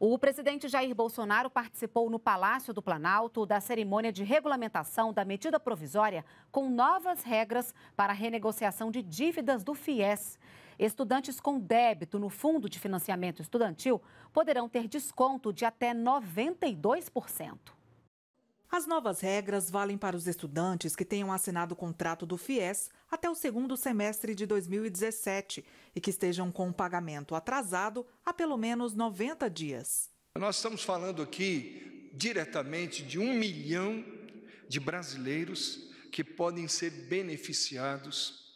O presidente Jair Bolsonaro participou no Palácio do Planalto da cerimônia de regulamentação da medida provisória com novas regras para a renegociação de dívidas do FIES. Estudantes com débito no Fundo de Financiamento Estudantil poderão ter desconto de até 92%. As novas regras valem para os estudantes que tenham assinado o contrato do FIES até o segundo semestre de 2017 e que estejam com o pagamento atrasado há pelo menos 90 dias. Nós estamos falando aqui diretamente de um milhão de brasileiros que podem ser beneficiados,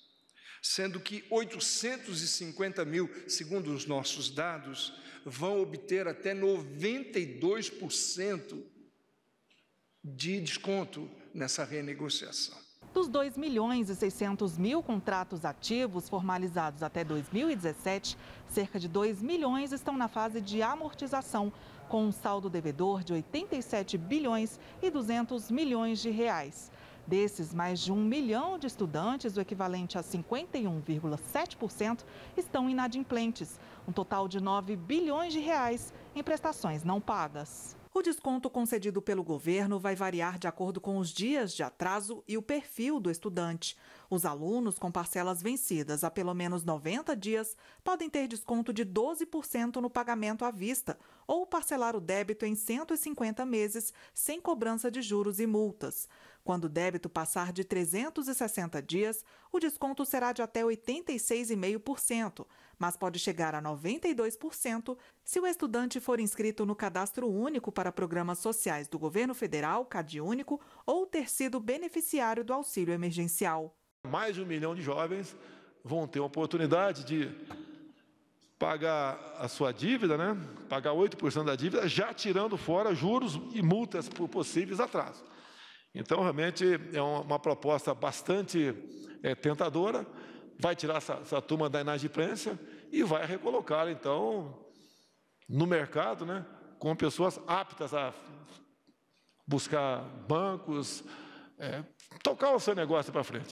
sendo que 850 mil, segundo os nossos dados, vão obter até 92% de desconto nessa renegociação. Dos 2 milhões e 600 mil contratos ativos formalizados até 2017, cerca de 2 milhões estão na fase de amortização, com um saldo devedor de 87 bilhões e 200 milhões de reais. Desses, mais de um milhão de estudantes, o equivalente a 51,7%, estão inadimplentes, um total de 9 bilhões de reais em prestações não pagas. O desconto concedido pelo governo vai variar de acordo com os dias de atraso e o perfil do estudante. Os alunos com parcelas vencidas há pelo menos 90 dias podem ter desconto de 12% no pagamento à vista ou parcelar o débito em 150 meses sem cobrança de juros e multas. Quando o débito passar de 360 dias, o desconto será de até 86,5%, mas pode chegar a 92% se o estudante for inscrito no Cadastro Único para Programas Sociais do Governo Federal, CadÚnico, ou ter sido beneficiário do auxílio emergencial. Mais de um milhão de jovens vão ter a oportunidade de pagar a sua dívida, né? pagar 8% da dívida, já tirando fora juros e multas por possíveis atrasos. Então, realmente, é uma proposta bastante é, tentadora, vai tirar essa, essa turma da inadimplência e vai recolocá-lo, então, no mercado, né, com pessoas aptas a buscar bancos, é, tocar o seu negócio para frente.